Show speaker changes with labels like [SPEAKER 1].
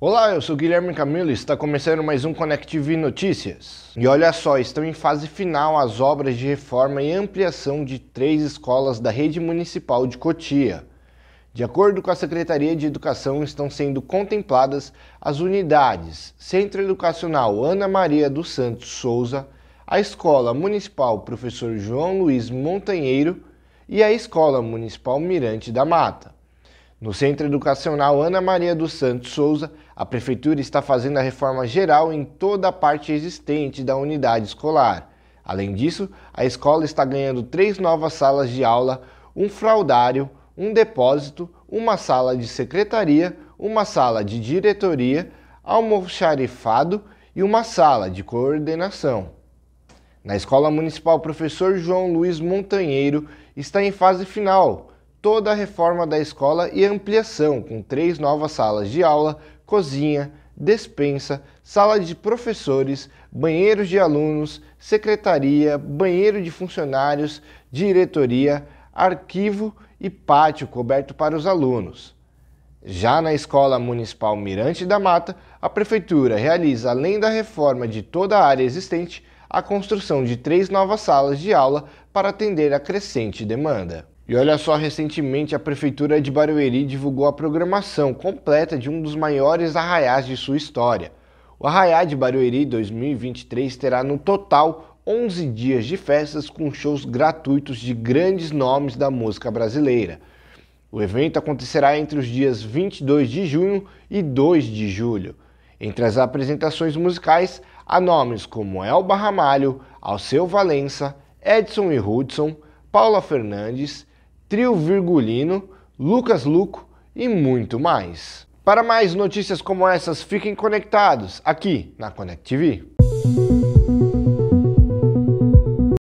[SPEAKER 1] Olá, eu sou Guilherme Camilo e está começando mais um Connective Notícias. E olha só, estão em fase final as obras de reforma e ampliação de três escolas da rede municipal de Cotia. De acordo com a Secretaria de Educação, estão sendo contempladas as unidades Centro Educacional Ana Maria dos Santos Souza, a Escola Municipal Professor João Luiz Montanheiro e a Escola Municipal Mirante da Mata. No Centro Educacional Ana Maria dos Santos Souza, a Prefeitura está fazendo a reforma geral em toda a parte existente da unidade escolar. Além disso, a escola está ganhando três novas salas de aula, um fraudário, um depósito, uma sala de secretaria, uma sala de diretoria, almoxarifado e uma sala de coordenação. Na Escola Municipal Professor João Luiz Montanheiro está em fase final toda a reforma da escola e ampliação, com três novas salas de aula, cozinha, despensa, sala de professores, banheiros de alunos, secretaria, banheiro de funcionários, diretoria, arquivo e pátio coberto para os alunos. Já na Escola Municipal Mirante da Mata, a Prefeitura realiza, além da reforma de toda a área existente, a construção de três novas salas de aula para atender a crescente demanda. E olha só, recentemente a Prefeitura de Barueri divulgou a programação completa de um dos maiores arraiais de sua história. O Arraiá de Barueri 2023 terá no total 11 dias de festas com shows gratuitos de grandes nomes da música brasileira. O evento acontecerá entre os dias 22 de junho e 2 de julho. Entre as apresentações musicais, há nomes como Elba Ramalho, Alceu Valença, Edson e Hudson, Paula Fernandes, trio virgulino, Lucas Luco e muito mais. Para mais notícias como essas, fiquem conectados aqui na Connect TV.